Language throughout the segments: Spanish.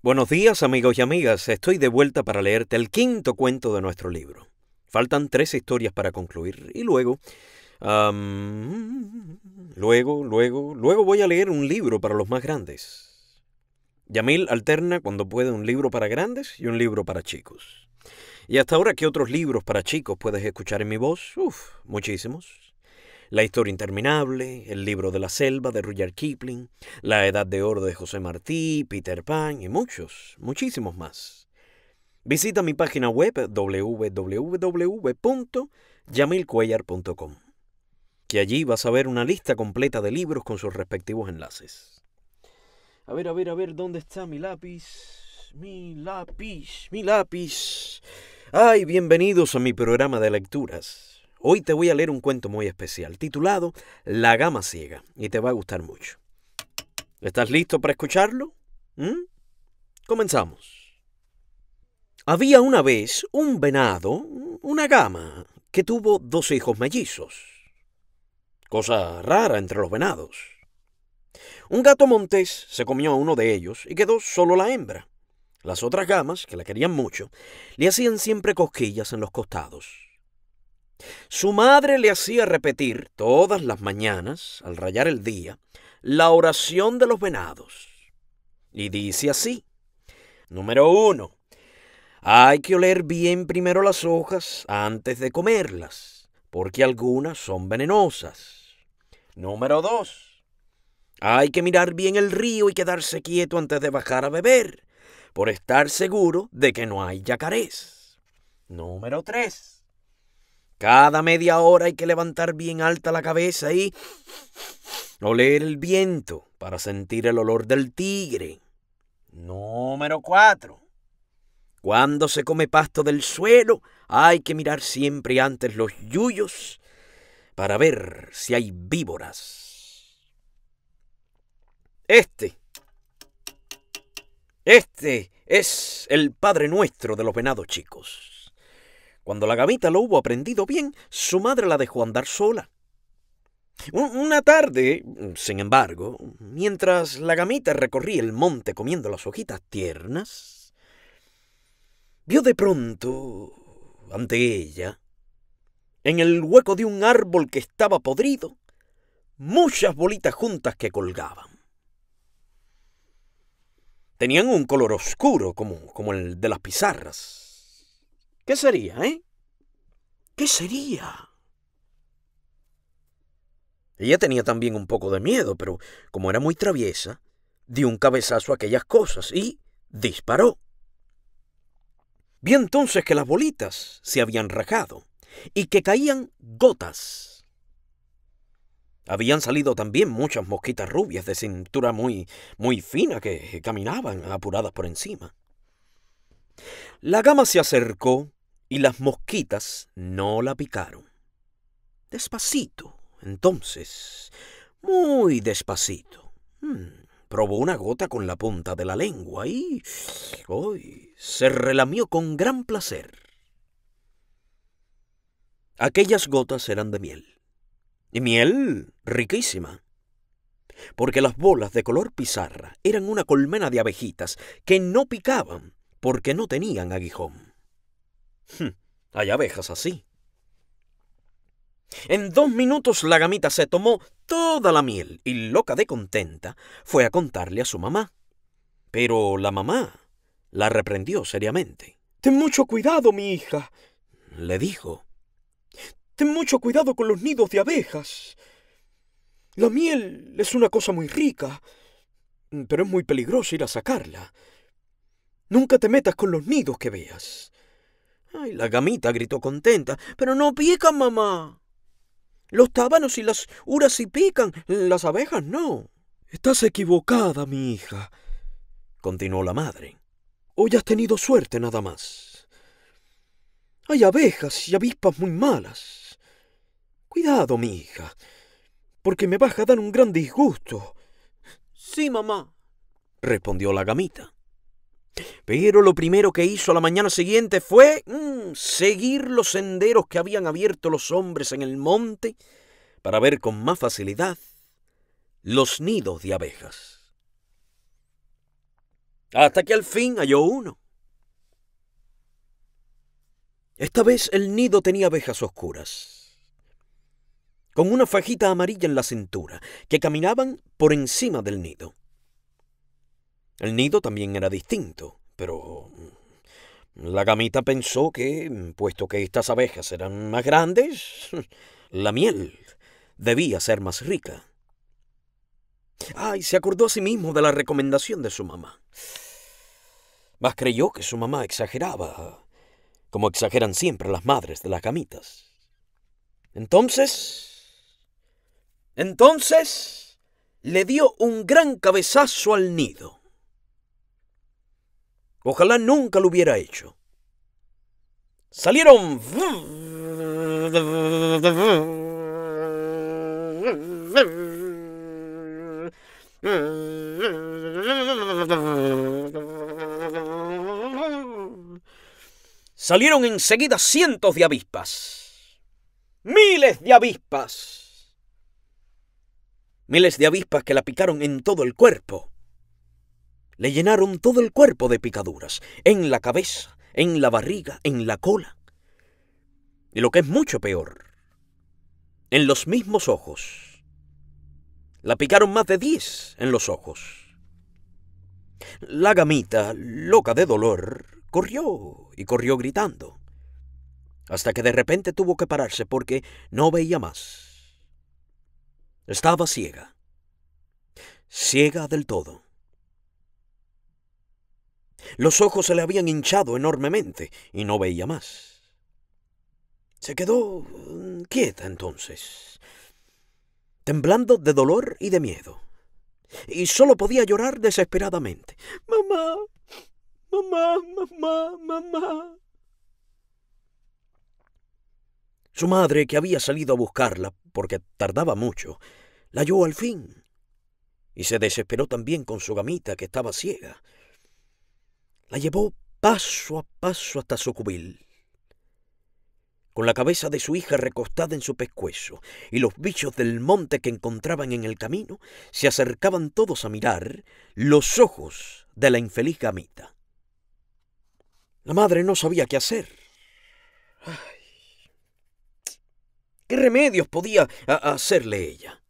Buenos días amigos y amigas, estoy de vuelta para leerte el quinto cuento de nuestro libro. Faltan tres historias para concluir y luego... luego, luego, luego voy a leer un libro para los más grandes. Yamil alterna cuando puede un libro para grandes y un libro para chicos. Y hasta ahora, ¿qué otros libros para chicos puedes escuchar en mi voz? Uf, muchísimos. La historia interminable, El libro de la selva de Rudyard Kipling, La edad de oro de José Martí, Peter Pan y muchos, muchísimos más. Visita mi página web www.yamilcuellar.com, que allí vas a ver una lista completa de libros con sus respectivos enlaces. A ver, a ver, a ver, ¿dónde está mi lápiz? Mi lápiz, mi lápiz. Ay, bienvenidos a mi programa de lecturas. Hoy te voy a leer un cuento muy especial titulado La Gama Ciega y te va a gustar mucho. ¿Estás listo para escucharlo? ¿Mm? Comenzamos. Había una vez un venado, una gama, que tuvo dos hijos mellizos. Cosa rara entre los venados. Un gato montés se comió a uno de ellos y quedó solo la hembra. Las otras gamas, que la querían mucho, le hacían siempre cosquillas en los costados. Su madre le hacía repetir todas las mañanas, al rayar el día, la oración de los venados. Y dice así, número uno, hay que oler bien primero las hojas antes de comerlas, porque algunas son venenosas. Número dos, hay que mirar bien el río y quedarse quieto antes de bajar a beber, por estar seguro de que no hay yacarés. Número tres, cada media hora hay que levantar bien alta la cabeza y oler el viento para sentir el olor del tigre. Número 4. Cuando se come pasto del suelo, hay que mirar siempre antes los yuyos para ver si hay víboras. Este, este es el Padre Nuestro de los Venados Chicos. Cuando la gamita lo hubo aprendido bien, su madre la dejó andar sola. Una tarde, sin embargo, mientras la gamita recorría el monte comiendo las hojitas tiernas, vio de pronto, ante ella, en el hueco de un árbol que estaba podrido, muchas bolitas juntas que colgaban. Tenían un color oscuro como, como el de las pizarras ¿Qué sería, eh? ¿Qué sería? Ella tenía también un poco de miedo, pero como era muy traviesa, dio un cabezazo a aquellas cosas y disparó. Vi entonces que las bolitas se habían rajado y que caían gotas. Habían salido también muchas mosquitas rubias de cintura muy, muy fina que caminaban apuradas por encima. La gama se acercó y las mosquitas no la picaron. Despacito, entonces, muy despacito. Mm, probó una gota con la punta de la lengua y se relamió con gran placer. Aquellas gotas eran de miel, y miel riquísima, porque las bolas de color pizarra eran una colmena de abejitas que no picaban porque no tenían aguijón. Hmm, hay abejas así. En dos minutos la gamita se tomó toda la miel y, loca de contenta, fue a contarle a su mamá. Pero la mamá la reprendió seriamente. Ten mucho cuidado, mi hija, le dijo. Ten mucho cuidado con los nidos de abejas. La miel es una cosa muy rica, pero es muy peligroso ir a sacarla. Nunca te metas con los nidos que veas la gamita gritó contenta. Pero no pican, mamá. Los tábanos y las uras sí pican, las abejas no. Estás equivocada, mi hija, continuó la madre. Hoy has tenido suerte nada más. Hay abejas y avispas muy malas. Cuidado, mi hija, porque me vas a dar un gran disgusto. Sí, mamá, respondió la gamita. Pero lo primero que hizo a la mañana siguiente fue mm, seguir los senderos que habían abierto los hombres en el monte para ver con más facilidad los nidos de abejas. Hasta que al fin halló uno. Esta vez el nido tenía abejas oscuras, con una fajita amarilla en la cintura, que caminaban por encima del nido. El nido también era distinto, pero la gamita pensó que, puesto que estas abejas eran más grandes, la miel debía ser más rica. Ay, se acordó a sí mismo de la recomendación de su mamá. Mas creyó que su mamá exageraba, como exageran siempre las madres de las gamitas. Entonces, entonces, le dio un gran cabezazo al nido. Ojalá nunca lo hubiera hecho. Salieron... Salieron enseguida cientos de avispas. Miles de avispas. Miles de avispas que la picaron en todo el cuerpo le llenaron todo el cuerpo de picaduras, en la cabeza, en la barriga, en la cola. Y lo que es mucho peor, en los mismos ojos. La picaron más de diez en los ojos. La gamita, loca de dolor, corrió y corrió gritando, hasta que de repente tuvo que pararse porque no veía más. Estaba ciega, ciega del todo. Los ojos se le habían hinchado enormemente y no veía más. Se quedó mm, quieta entonces, temblando de dolor y de miedo, y solo podía llorar desesperadamente. Mamá, mamá, mamá, mamá. Su madre, que había salido a buscarla porque tardaba mucho, la halló al fin y se desesperó también con su gamita que estaba ciega la llevó paso a paso hasta su cubil, con la cabeza de su hija recostada en su pescuezo, y los bichos del monte que encontraban en el camino se acercaban todos a mirar los ojos de la infeliz gamita. La madre no sabía qué hacer. Ay, ¿Qué remedios podía hacerle ella?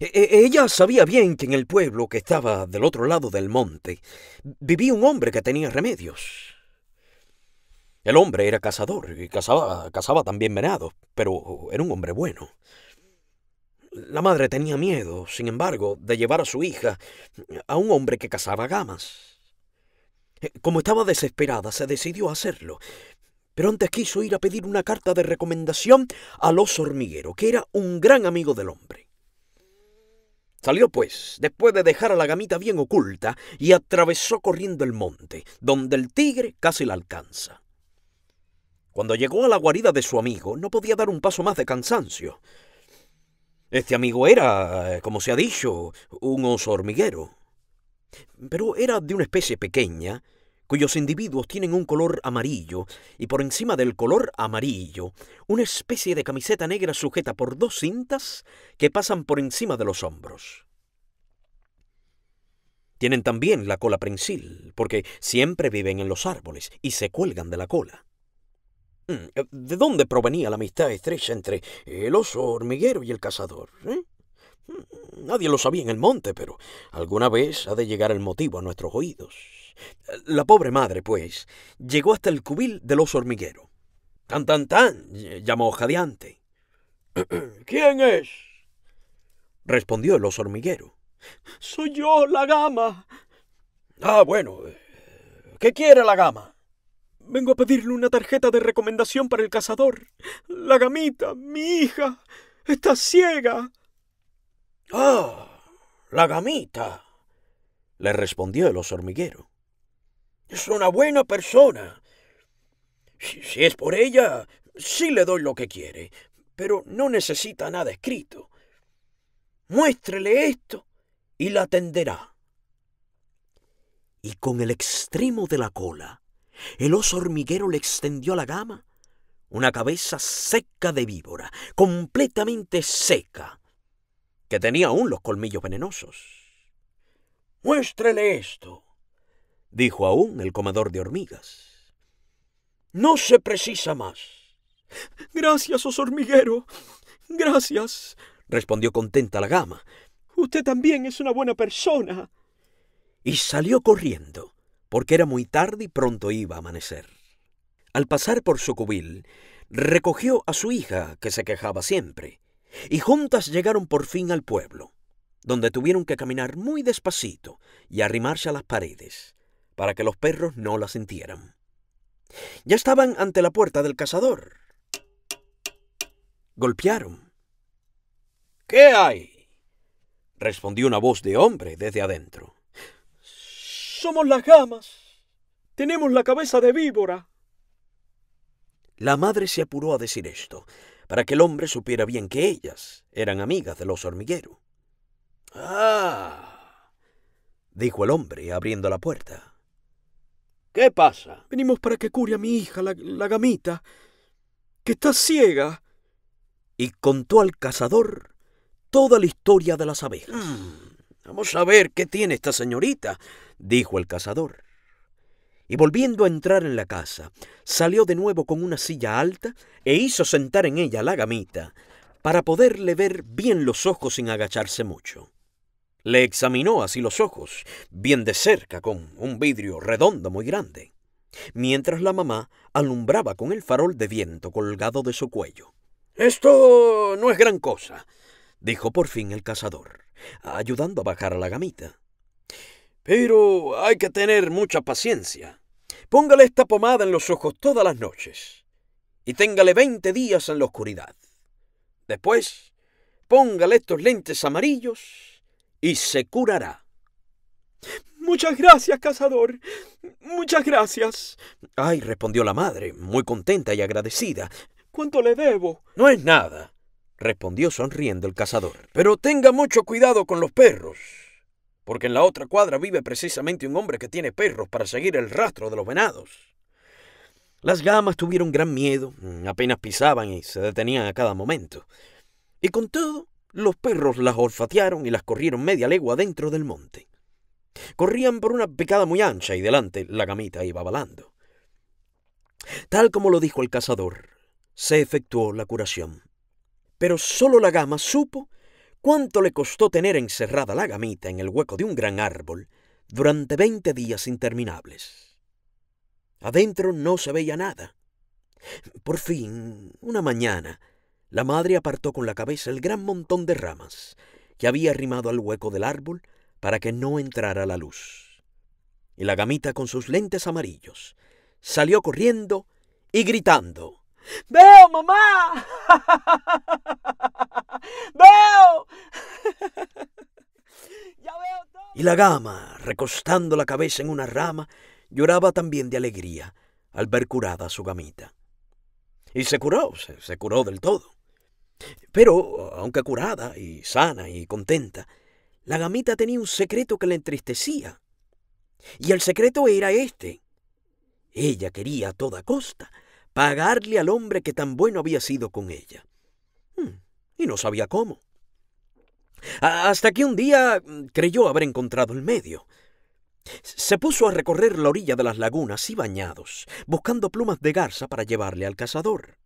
E, e, ella sabía bien que en el pueblo que estaba del otro lado del monte vivía un hombre que tenía remedios. El hombre era cazador y cazaba, también venados, pero era un hombre bueno. La madre tenía miedo, sin embargo, de llevar a su hija a un hombre que cazaba gamas. Como estaba desesperada, se decidió a hacerlo, pero antes quiso ir a pedir una carta de recomendación al oso hormiguero, que era un gran amigo del hombre. Salió, pues, después de dejar a la gamita bien oculta, y atravesó corriendo el monte, donde el tigre casi la alcanza. Cuando llegó a la guarida de su amigo, no podía dar un paso más de cansancio. Este amigo era, eh, como se ha dicho, un oso hormiguero, pero era de una especie pequeña, cuyos individuos tienen un color amarillo y por encima del color amarillo una especie de camiseta negra sujeta por dos cintas que pasan por encima de los hombros. Tienen también la cola prensil, porque siempre viven en los árboles y se cuelgan de la cola. Mm, eh, ¿De dónde provenía la amistad estrecha entre el oso hormiguero y el cazador? Eh? Mm, nadie lo sabía en el monte, pero alguna vez ha de llegar el motivo a nuestros oídos. La pobre madre, pues, llegó hasta el cubil del oso hormiguero. ¡Tan, tan, tan! llamó jadeante. ¿Quién es? respondió el oso hormiguero. Soy yo, la gama. Ah, bueno. Eh, ¿Qué quiere la gama? Vengo a pedirle una tarjeta de recomendación para el cazador. La gamita, mi hija, está ciega. Ah, la gamita, le respondió el oso hormiguero. Es una buena persona. Si, es por ella, sí le doy lo que quiere, pero no necesita nada escrito. Muéstrele esto y la atenderá. Y con el extremo de la cola, el oso hormiguero le extendió a la gama una cabeza seca de víbora, completamente seca, que tenía aún los colmillos venenosos. Muéstrele esto, dijo aún el comedor de hormigas. No se precisa más. Gracias, os hormiguero. Gracias, respondió contenta la gama. Usted también es una buena persona. Y salió corriendo, porque era muy tarde y pronto iba a amanecer. Al pasar por su cubil, recogió a su hija, que se quejaba siempre, y juntas llegaron por fin al pueblo, donde tuvieron que caminar muy despacito y arrimarse a las paredes, para que los perros no la sintieran. Ya estaban ante la puerta del cazador. Golpearon. ¿Qué hay? respondió una voz de hombre desde adentro. Somos las gamas. Tenemos la cabeza de víbora. La madre se apuró a decir esto, para que el hombre supiera bien que ellas eran amigas de los hormiguero. Ah, dijo el hombre abriendo la puerta. ¿Qué pasa? Venimos para que cure a mi hija, la, gamita, que está ciega. Y contó al cazador toda la historia de las abejas. Mm. vamos a ver qué tiene esta señorita, dijo el cazador. Y volviendo a entrar en la casa, salió de nuevo con una silla alta e hizo sentar en ella a la gamita para poderle ver bien los ojos sin agacharse mucho. Le examinó así los ojos, bien de cerca, con un vidrio redondo muy grande, mientras la mamá alumbraba con el farol de viento colgado de su cuello. Esto no es gran cosa, dijo por fin el cazador, ayudando a bajar a la gamita. Pero hay que tener mucha paciencia. Póngale esta pomada en los ojos todas las noches y téngale veinte días en la oscuridad. Después, póngale estos lentes amarillos y se curará. Muchas gracias, cazador. Muchas gracias. Ay, respondió la madre, muy contenta y agradecida. ¿Cuánto le debo? No es nada, respondió sonriendo el cazador. Pero tenga mucho cuidado con los perros, porque en la otra cuadra vive precisamente un hombre que tiene perros para seguir el rastro de los venados. Las gamas tuvieron gran miedo, apenas pisaban y se detenían a cada momento. Y con todo, los perros las olfatearon y las corrieron media legua dentro del monte. Corrían por una picada muy ancha y delante la gamita iba balando. Tal como lo dijo el cazador, se efectuó la curación. Pero solo la gama supo cuánto le costó tener encerrada la gamita en el hueco de un gran árbol durante veinte días interminables. Adentro no se veía nada. Por fin, una mañana, la madre apartó con la cabeza el gran montón de ramas que había arrimado al hueco del árbol para que no entrara la luz. Y la gamita con sus lentes amarillos salió corriendo y gritando. ¡Veo, mamá! ¡Veo! ya veo todo. Y la gama, recostando la cabeza en una rama, lloraba también de alegría al ver curada su gamita. Y se curó, se curó del todo. Pero, aunque curada y sana y contenta, la gamita tenía un secreto que la entristecía. Y el secreto era este. Ella quería a toda costa pagarle al hombre que tan bueno había sido con ella. Hmm, y no sabía cómo. Hasta que un día mm, creyó haber encontrado el medio. Se puso a recorrer la orilla de las lagunas y bañados, buscando plumas de garza para llevarle al cazador.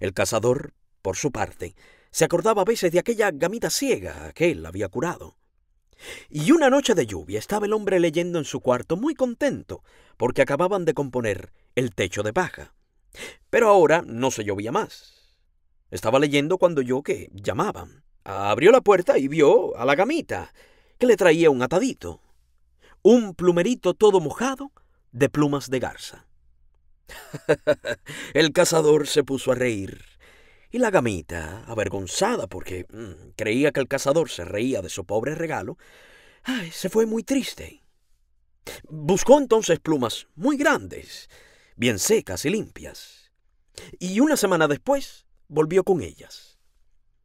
El cazador por su parte, se acordaba a veces de aquella gamita ciega que él había curado. Y una noche de lluvia estaba el hombre leyendo en su cuarto muy contento porque acababan de componer el techo de paja. Pero ahora no se llovía más. Estaba leyendo cuando yo que llamaban. Abrió la puerta y vio a la gamita, que le traía un atadito, un plumerito todo mojado de plumas de garza. el cazador se puso a reír. Y la gamita, avergonzada porque mm, creía que el cazador se reía de su pobre regalo, se fue muy triste. Buscó entonces plumas muy grandes, bien secas y limpias, y una semana después volvió con ellas.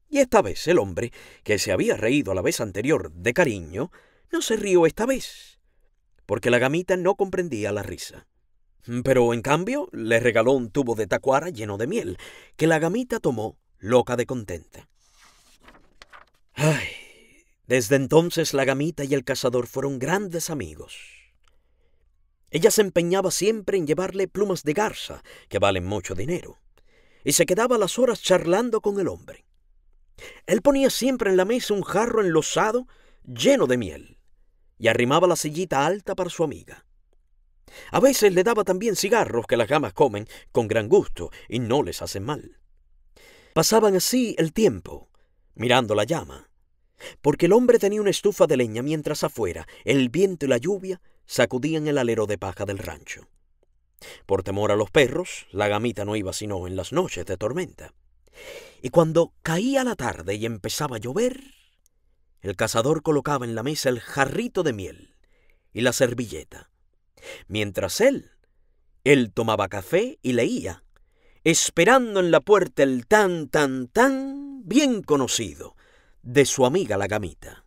Y esta vez el hombre, que se había reído la vez anterior de cariño, no se rió esta vez, porque la gamita no comprendía la risa. Mm, pero en cambio le regaló un tubo de tacuara lleno de miel, que la gamita tomó loca de contenta. Ay, desde entonces la gamita y el cazador fueron grandes amigos. Ella se empeñaba siempre en llevarle plumas de garza, que valen mucho dinero, y se quedaba las horas charlando con el hombre. Él ponía siempre en la mesa un jarro enlosado lleno de miel y arrimaba la sillita alta para su amiga. A veces le daba también cigarros que las gamas comen con gran gusto y no les hacen mal. Pasaban así el tiempo, mirando la llama, porque el hombre tenía una estufa de leña mientras afuera el viento y la lluvia sacudían el alero de paja del rancho. Por temor a los perros, la gamita no iba sino en las noches de tormenta. Y cuando caía la tarde y empezaba a llover, el cazador colocaba en la mesa el jarrito de miel y la servilleta mientras él, él tomaba café y leía, esperando en la puerta el tan, tan, tan bien conocido de su amiga la gamita.